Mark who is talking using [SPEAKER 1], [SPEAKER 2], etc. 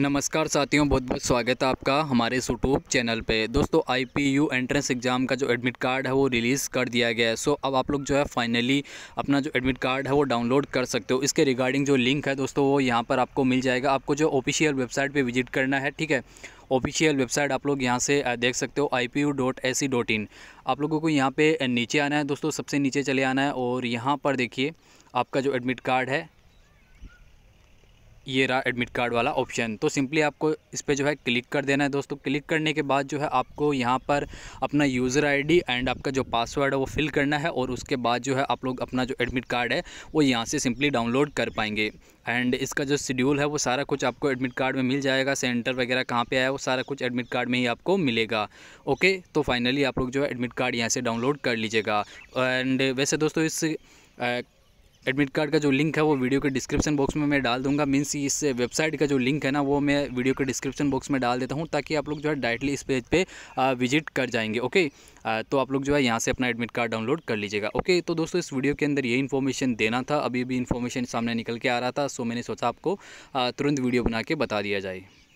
[SPEAKER 1] नमस्कार साथियों बहुत बहुत स्वागत है आपका हमारे इस यूट्यूब चैनल पे दोस्तों आईपीयू एंट्रेंस एग्ज़ाम का जो एडमिट कार्ड है वो रिलीज़ कर दिया गया है सो अब आप लोग जो है फाइनली अपना जो एडमिट कार्ड है वो डाउनलोड कर सकते हो इसके रिगार्डिंग जो लिंक है दोस्तों वो यहाँ पर आपको मिल जाएगा आपको जो ऑफिशियल वेबसाइट पर विजिट करना है ठीक है ऑफिशियल वेबसाइट आप लोग यहाँ से देख सकते हो आई e आप लोगों को यहाँ पर नीचे आना है दोस्तों सबसे नीचे चले आना है और यहाँ पर देखिए आपका जो एडमिट कार्ड है ये रहा एडमिट कार्ड वाला ऑप्शन तो सिंपली आपको इस पर जो है क्लिक कर देना है दोस्तों क्लिक करने के बाद जो है आपको यहाँ पर अपना यूज़र आईडी एंड आपका जो पासवर्ड है वो फिल करना है और उसके बाद जो है आप लोग अपना जो एडमिट कार्ड है वो यहाँ से सिंपली डाउनलोड कर पाएंगे एंड इसका जो शेड्यूल है वो सारा कुछ आपको एडमिट कार्ड में मिल जाएगा सेंटर वगैरह कहाँ पर आया वो सारा कुछ एडमिट कार्ड में ही आपको मिलेगा ओके तो फाइनली आप लोग जो है एडमिट कार्ड यहाँ से डाउनलोड कर लीजिएगा एंड वैसे दोस्तों इस एडमिट कार्ड का जो लिंक है वो वीडियो के डिस्क्रिप्शन बॉक्स में मैं डाल दूंगा मीन्स इस वेबसाइट का जो लिंक है ना वो मैं वीडियो के डिस्क्रिप्शन बॉक्स में डाल देता हूँ ताकि आप लोग जो है डायरेक्टली इस पेज पे विजिट कर जाएंगे ओके तो आप लोग जो है यहाँ से अपना एडमिट कार्ड डाउनलोड कर लीजिएगा ओके तो दोस्तों इस वीडियो के अंदर ये इन्फॉर्मेशन देना था अभी भी इन्फॉर्मेशन सामने निकल के आ रहा था सो मैंने सोचा आपको तुरंत वीडियो बना के बता दिया जाए